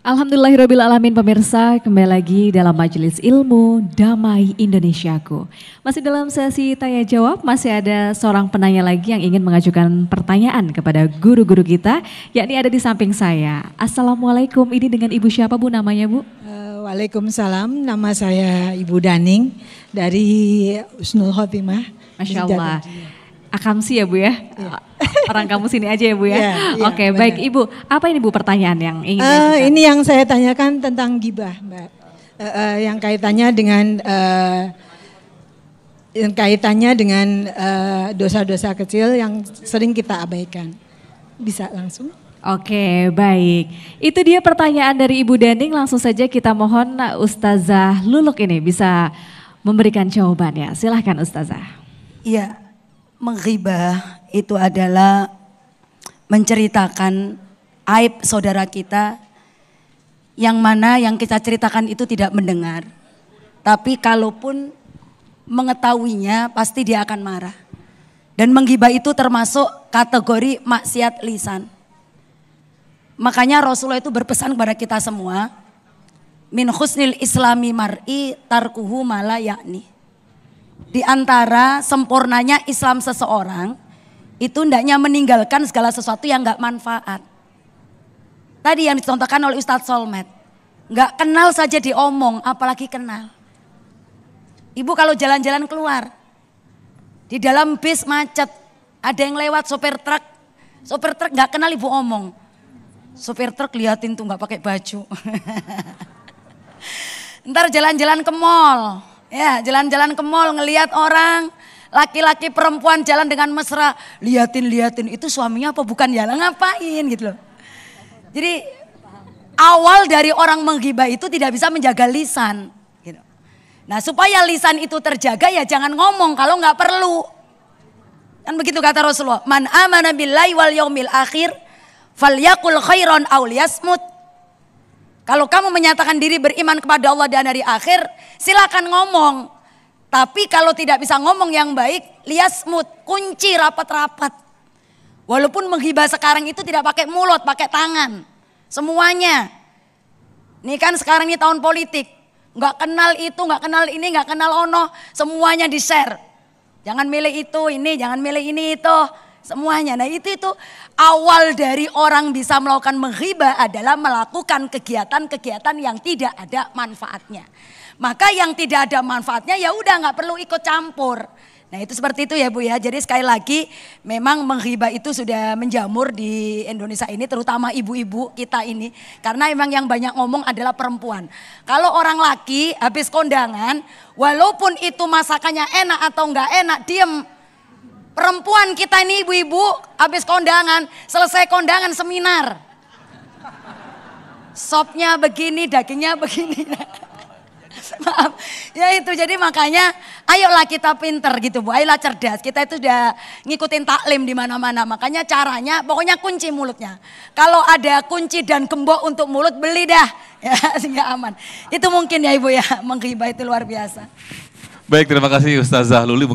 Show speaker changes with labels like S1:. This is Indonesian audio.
S1: Alhamdulillahirrabbilalamin pemirsa, kembali lagi dalam Majelis Ilmu Damai Indonesiaku. Masih dalam sesi tanya jawab, masih ada seorang penanya lagi yang ingin mengajukan pertanyaan kepada guru-guru kita, yakni ada di samping saya.
S2: Assalamualaikum, ini dengan Ibu siapa Bu namanya Bu? Eh, waalaikumsalam, nama saya Ibu Daning dari Usnul Khotimah. Masya Allah. Akamsi
S1: ya Bu ya. Yeah. Orang kamu sini aja ya Bu ya. Yeah, yeah, Oke, okay, baik Ibu.
S2: Apa ini Bu pertanyaan yang ingin uh, Ini yang saya tanyakan tentang gibah, Mbak. Uh, uh, yang kaitannya dengan uh, yang kaitannya dengan dosa-dosa uh, kecil yang sering kita abaikan. Bisa langsung?
S1: Oke, baik. Itu dia pertanyaan dari Ibu Dening. Langsung saja kita mohon Ustazah Luluk ini bisa memberikan jawabannya. Silahkan Ustazah.
S3: Iya menghibah itu adalah menceritakan aib saudara kita yang mana yang kita ceritakan itu tidak mendengar. Tapi kalaupun mengetahuinya pasti dia akan marah. Dan menghibah itu termasuk kategori maksiat lisan. Makanya Rasulullah itu berpesan kepada kita semua, min husnil islami mar'i tarkuhu mala yakni di antara sempurnanya Islam seseorang itu hendaknya meninggalkan segala sesuatu yang nggak manfaat. Tadi yang dicontohkan oleh Ustadz Solmed, nggak kenal saja diomong, apalagi kenal. Ibu kalau jalan-jalan keluar, di dalam bis macet, ada yang lewat sopir truk, sopir truk nggak kenal ibu omong. Sopir truk liatin tuh nggak pakai baju. Ntar jalan-jalan ke mall, Ya, jalan-jalan ke mall ngelihat orang laki-laki perempuan jalan dengan mesra, liatin liatin itu suaminya apa bukan ya? Ngapain gitu loh. Jadi awal dari orang menghibah itu tidak bisa menjaga lisan. Gitu. Nah supaya lisan itu terjaga ya jangan ngomong kalau nggak perlu. Kan begitu kata Rasulullah. Man amana billahi wal yaumil akhir falyakul khairon aw liyasmut. Kalau kamu menyatakan diri beriman kepada Allah dan hari akhir, silakan ngomong. Tapi kalau tidak bisa ngomong yang baik, mut, kunci rapat-rapat. Walaupun menghibah sekarang itu tidak pakai mulut, pakai tangan. Semuanya. Ini kan sekarang ini tahun politik. Nggak kenal itu, nggak kenal ini, nggak kenal ono. Semuanya di-share. Jangan milih itu, ini, jangan milih ini, itu semuanya. Nah itu itu awal dari orang bisa melakukan menghiba adalah melakukan kegiatan-kegiatan yang tidak ada manfaatnya. Maka yang tidak ada manfaatnya ya udah nggak perlu ikut campur. Nah itu seperti itu ya Bu ya. Jadi sekali lagi memang menghiba itu sudah menjamur di Indonesia ini terutama ibu-ibu kita ini. Karena memang yang banyak ngomong adalah perempuan. Kalau orang laki habis kondangan walaupun itu masakannya enak atau enggak enak diem Perempuan kita ini ibu-ibu habis kondangan, selesai kondangan seminar. Sopnya begini, dagingnya begini. Maaf, ya itu jadi makanya ayolah kita pinter gitu Bu, ayolah cerdas. Kita itu udah ngikutin taklim di mana-mana. Makanya caranya pokoknya kunci mulutnya. Kalau ada kunci dan gembok untuk mulut beli dah ya sehingga aman. Itu mungkin ya Ibu ya, menghibah itu luar biasa.
S1: Baik, terima kasih Ustazah Luli.